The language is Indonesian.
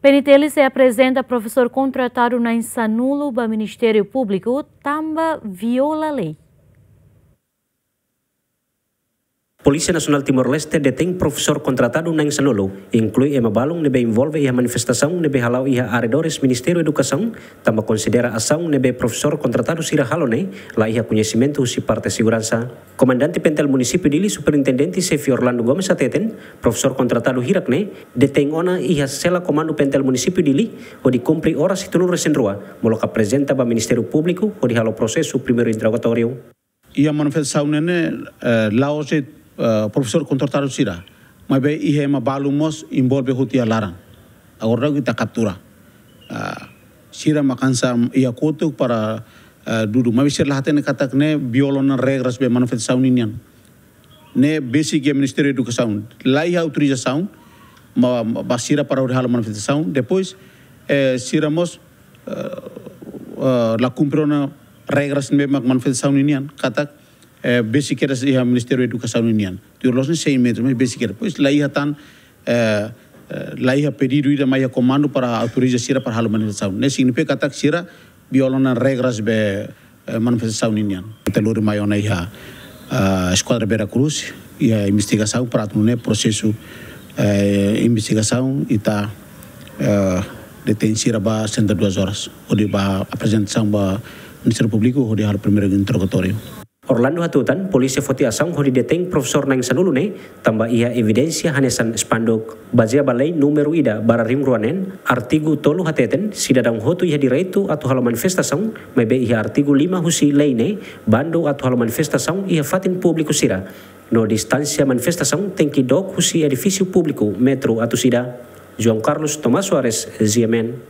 Penitele se apresenta professor contratado na Insanuluba Ministério Público, Tamba viola lei. Polisi Nasional Timor-Leste deteng profesor kontratado na Insanolo, inclui uma balão nebe involve a manifestação nebe halau ia arredores Ministério da tambah também considera ação nebe profesor kontratado sira halone, lá ia conhecimento si parte segurança. Comandante Pentel Município Dili, Superintendente Sefi Orlando Gomez ateten, profesor contratado hirakne, detém ona ia sela comando Pentel Município Dili, o de cumprir horas e tunur resenrua, moloca apresenta para Publiku, Público, o de halau processo Ia manifestação nene, uh, eh, laose Eh, profesor contortado sira mabe ihe ma balu mos balumos be hutia agor agora kita kaptura ah, sira makansa ia kutuk para eh, dudu mabe sir lahaten katak ne biolona regras be saun sauninian. ne basic é Ministério da Educação. Lá saun, saun ma basira para urhal manufet saun, Depois, eh, sira mos la kumprona regras be a saun inian katak eh, besikera iha Ministério da Educação União. não sei metros, mas besikera. Pois lá iha tan eh, eh lá eh, iha pedido o maia comando para autorizar a sira para halo manifestação. Ne significa tak sira biolona regras da manifestação união. o maio na é a esquadra Cruz e a investigação para atender processo eh, investigação e está eh, detenção ba 102 horas. onde a apresentação do Ministério Público ou o primeiro interrogatório. Orlando hatutan polisi foti asang hodi deteng Profesor nang Sanulune tambah ia evidensia hanesan spanduk bazia balai numero ida bara ruanen artigu tolu hateten sidadang hotu ia direitu atau halaman sang mebe ia artigu lima husi leine bando atau halaman sang ia fatin publiku sira no distansia manifestação sang tengki dok husi edifício publiku metro atau atusida Juan Carlos Tomás Suarez Ziemen.